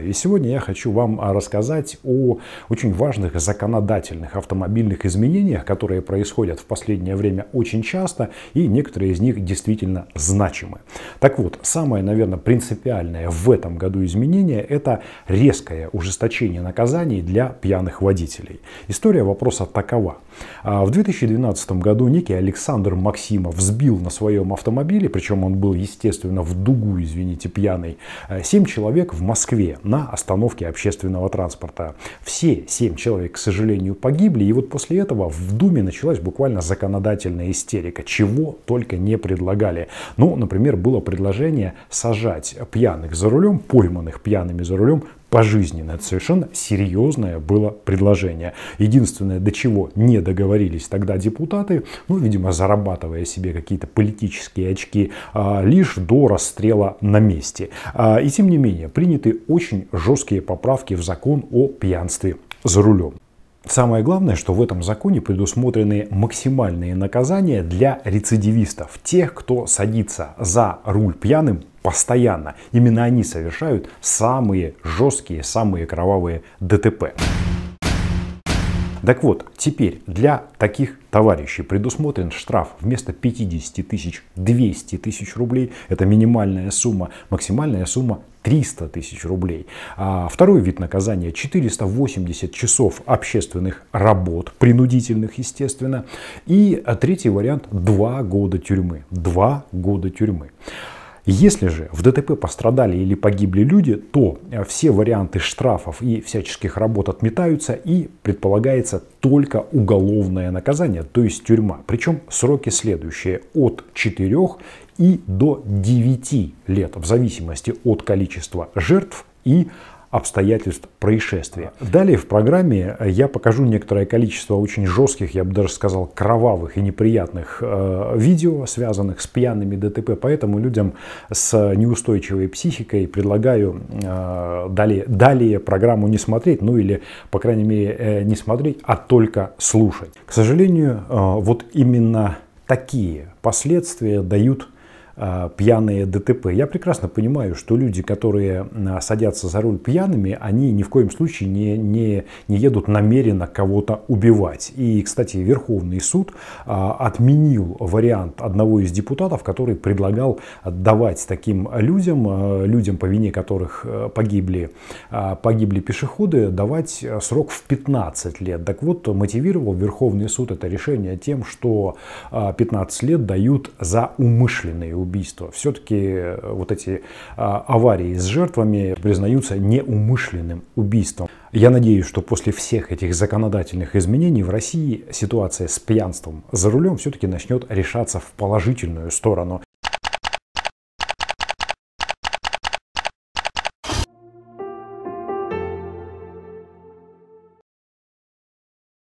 И сегодня я хочу вам а, рассказать о очень важных законодательных автомобильных изменениях, которые происходят в последнее время очень часто, и некоторые из них действительно значимы. Так вот, самое, наверное, принципиальное в этом году изменение – это резкое ужесточение наказаний для пьяных водителей. История вопроса такова. А, в 2012 году некий Александр Максимов сбил на своем автомобиле, причем он был, естественно, в дугу, извините, пьяный, 7 а, человек в Москве на остановке общественного транспорта. Все семь человек, к сожалению, погибли, и вот после этого в Думе началась буквально законодательная истерика, чего только не предлагали. Ну, например, было предложение сажать пьяных за рулем, пойманных пьяными за рулем пожизненно. Это совершенно серьезное было предложение. Единственное, до чего не договорились тогда депутаты, ну, видимо, зарабатывая себе какие-то политические очки, а, лишь до расстрела на месте. А, и тем не менее, приняты очень жесткие поправки в закон о пьянстве за рулем. Самое главное, что в этом законе предусмотрены максимальные наказания для рецидивистов, тех, кто садится за руль пьяным постоянно. Именно они совершают самые жесткие, самые кровавые ДТП. Так вот, теперь для таких товарищей предусмотрен штраф вместо 50 тысяч 200 тысяч рублей. Это минимальная сумма. Максимальная сумма 300 тысяч рублей. А второй вид наказания 480 часов общественных работ, принудительных, естественно. И третий вариант 2 года тюрьмы. 2 года тюрьмы. Если же в ДТП пострадали или погибли люди, то э, все варианты штрафов и всяческих работ отметаются и предполагается только уголовное наказание, то есть тюрьма. Причем сроки следующие от 4 и до 9 лет в зависимости от количества жертв и обстоятельств происшествия. Далее в программе я покажу некоторое количество очень жестких, я бы даже сказал, кровавых и неприятных э, видео, связанных с пьяными ДТП, поэтому людям с неустойчивой психикой предлагаю э, далее, далее программу не смотреть, ну или, по крайней мере, э, не смотреть, а только слушать. К сожалению, вот именно такие последствия дают а, пьяные ДТП. Я прекрасно понимаю, что люди, которые садятся за руль пьяными, они ни в коем случае не, не, не едут намеренно кого-то убивать. И, кстати, Верховный суд а, отменил вариант одного из депутатов, который предлагал давать таким людям, а, людям, по вине которых э, погибли, погибли пешеходы, давать э, срок в 15 лет. Так вот, мотивировал Верховный суд это решение тем, что 15 лет дают за умышленные убийства. Все-таки э, вот эти а, аварии с жертвами признаются неумышленным убийством. Я надеюсь, что после всех этих законодательных изменений в России ситуация с пьянством за рулем все-таки начнет решаться в положительную сторону.